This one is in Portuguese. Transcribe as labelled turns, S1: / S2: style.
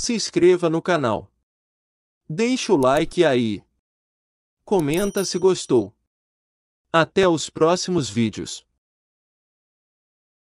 S1: se inscreva no canal. Deixe o like aí. Comenta se gostou. Até os próximos vídeos.